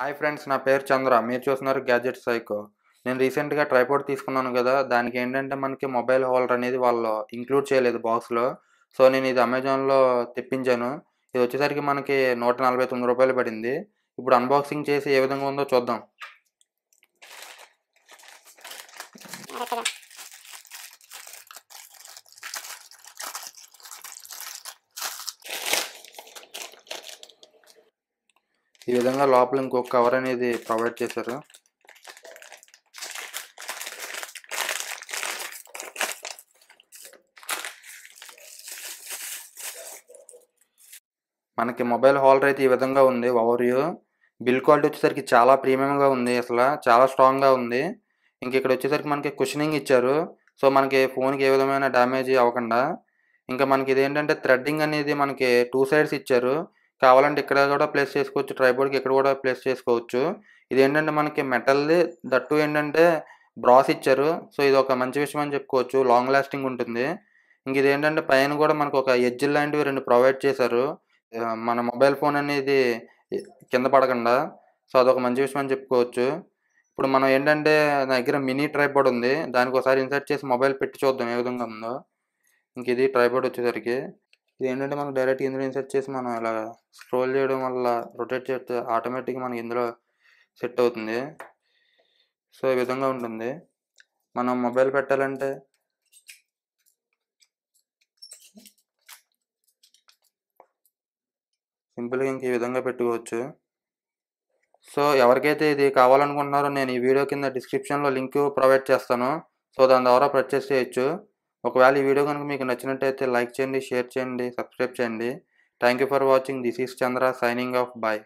hi friends నా పేరు చంద్ర మీరు చూస్తున్నారు గ్యాజెట్ సైకో నేను రీసెంట్గా ట్రైపోర్ట్ తీసుకున్నాను కదా దానికి ఏంటంటే మనకి మొబైల్ హోల్డర్ అనేది వాళ్ళు ఇంక్లూడ్ చేయలేదు బాక్స్లో సో నేను ఇది అమెజాన్లో తెప్పించాను ఇది వచ్చేసరికి మనకి నూట నలభై తొమ్మిది రూపాయలు పడింది ఇప్పుడు అన్బాక్సింగ్ చేసి ఏ విధంగా ఉందో చూద్దాం ఈ విధంగా లోపల ఇంకొక కవర్ అనేది ప్రొవైడ్ చేశారు మనకి మొబైల్ హోల్డర్ అయితే ఈ విధంగా ఉంది ఓవర్ యూ బిల్ క్వాలిటీ వచ్చేసరికి చాలా ప్రీమియంగా ఉంది అసలు చాలా స్ట్రాంగ్గా ఉంది ఇంక ఇక్కడ వచ్చేసరికి మనకి క్వశ్చనింగ్ ఇచ్చారు సో మనకి ఫోన్కి ఏ విధమైన డ్యామేజ్ అవ్వకుండా ఇంకా మనకి ఇదేంటంటే థ్రెడ్డింగ్ అనేది మనకి టూ సైడ్స్ ఇచ్చారు కావాలంటే ఇక్కడ కూడా ప్లేస్ చేసుకోవచ్చు ట్రైబోర్డ్కి ఇక్కడ కూడా ప్లేస్ చేసుకోవచ్చు ఇది ఏంటంటే మనకి మెటల్ది దట్టు ఏంటంటే బ్రాస్ ఇచ్చారు సో ఇది ఒక మంచి విషయం అని చెప్పుకోవచ్చు లాంగ్ లాస్టింగ్ ఉంటుంది ఇంక ఇది ఏంటంటే పైన కూడా మనకు ఒక ఎడ్జిల్ లాంటివి రెండు ప్రొవైడ్ చేశారు మన మొబైల్ ఫోన్ అనేది కింద పడకుండా సో అదొక మంచి విషయం అని చెప్పుకోవచ్చు ఇప్పుడు మనం ఏంటంటే నా దగ్గర మినీ ట్రైబోర్డ్ ఉంది దానికి ఒకసారి ఇన్సర్ట్ చేసి మొబైల్ పెట్టి చూద్దాం ఏ విధంగా ఉందో ఇంక ఇది ట్రైబోర్డ్ వచ్చేసరికి ఇది ఏంటంటే మనం డైరెక్ట్ ఇందులో ఇన్సర్ట్ చేసి మనం ఇలా స్క్రోల్ చేయడం వల్ల రొటేట్ చేస్తే ఆటోమేటిక్గా మనకి ఇందులో సెట్ అవుతుంది సో ఈ విధంగా ఉంటుంది మనం మొబైల్ పెట్టాలంటే సింపుల్గా ఇంక ఈ విధంగా పెట్టుకోవచ్చు సో ఎవరికైతే ఇది కావాలనుకుంటున్నారో నేను ఈ వీడియో కింద డిస్క్రిప్షన్లో లింక్ ప్రొవైడ్ చేస్తాను సో దాని ద్వారా పర్చేస్ చేయొచ్చు ఒకవేళ ఈ వీడియో కనుక మీకు నచ్చినట్టయితే లైక్ చేయండి షేర్ చేయండి సబ్స్క్రైబ్ చేయండి thank you for watching this is Chandra signing off bye